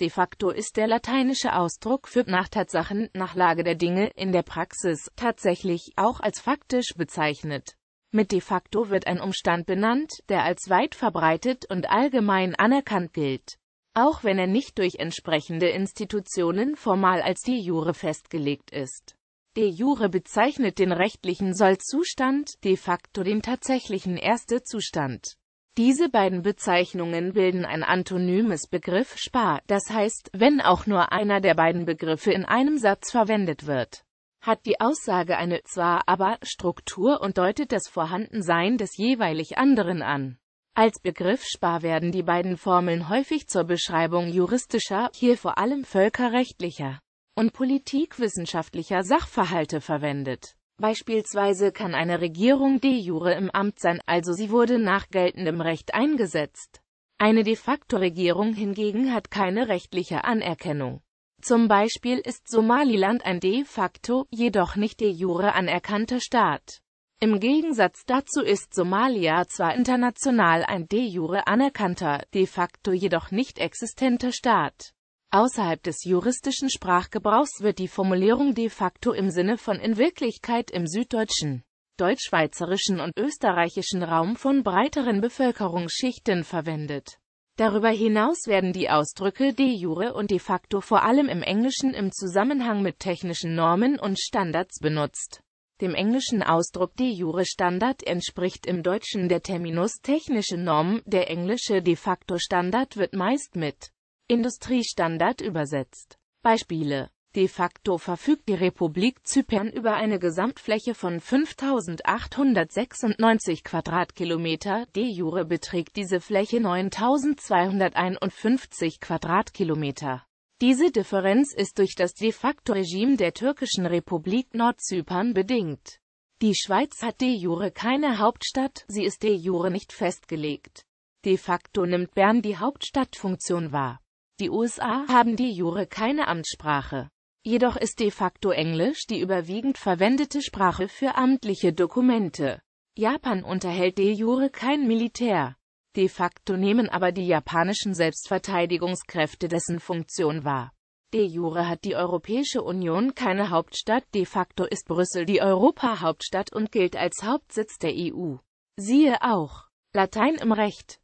De facto ist der lateinische Ausdruck für nach Tatsachen, nach Lage der Dinge in der Praxis tatsächlich auch als faktisch bezeichnet. Mit de facto wird ein Umstand benannt, der als weit verbreitet und allgemein anerkannt gilt, auch wenn er nicht durch entsprechende Institutionen formal als de jure festgelegt ist. De jure bezeichnet den rechtlichen Sollzustand, de facto den tatsächlichen Erste Zustand. Diese beiden Bezeichnungen bilden ein antonymes Begriff Spar, das heißt, wenn auch nur einer der beiden Begriffe in einem Satz verwendet wird, hat die Aussage eine zwar aber Struktur und deutet das Vorhandensein des jeweilig anderen an. Als Begriff Spar werden die beiden Formeln häufig zur Beschreibung juristischer, hier vor allem völkerrechtlicher und politikwissenschaftlicher Sachverhalte verwendet. Beispielsweise kann eine Regierung de jure im Amt sein, also sie wurde nach geltendem Recht eingesetzt. Eine de facto Regierung hingegen hat keine rechtliche Anerkennung. Zum Beispiel ist Somaliland ein de facto, jedoch nicht de jure anerkannter Staat. Im Gegensatz dazu ist Somalia zwar international ein de jure anerkannter, de facto jedoch nicht existenter Staat. Außerhalb des juristischen Sprachgebrauchs wird die Formulierung de facto im Sinne von in Wirklichkeit im süddeutschen, deutschschweizerischen und österreichischen Raum von breiteren Bevölkerungsschichten verwendet. Darüber hinaus werden die Ausdrücke de jure und de facto vor allem im Englischen im Zusammenhang mit technischen Normen und Standards benutzt. Dem englischen Ausdruck de jure Standard entspricht im Deutschen der Terminus technische Norm, der englische de facto Standard wird meist mit Industriestandard übersetzt. Beispiele De facto verfügt die Republik Zypern über eine Gesamtfläche von 5.896 Quadratkilometer, de jure beträgt diese Fläche 9.251 Quadratkilometer. Diese Differenz ist durch das de facto Regime der türkischen Republik Nordzypern bedingt. Die Schweiz hat de jure keine Hauptstadt, sie ist de jure nicht festgelegt. De facto nimmt Bern die Hauptstadtfunktion wahr. Die USA haben de jure keine Amtssprache. Jedoch ist de facto Englisch die überwiegend verwendete Sprache für amtliche Dokumente. Japan unterhält de jure kein Militär. De facto nehmen aber die japanischen Selbstverteidigungskräfte dessen Funktion wahr. De jure hat die Europäische Union keine Hauptstadt, de facto ist Brüssel die Europa-Hauptstadt und gilt als Hauptsitz der EU. Siehe auch Latein im Recht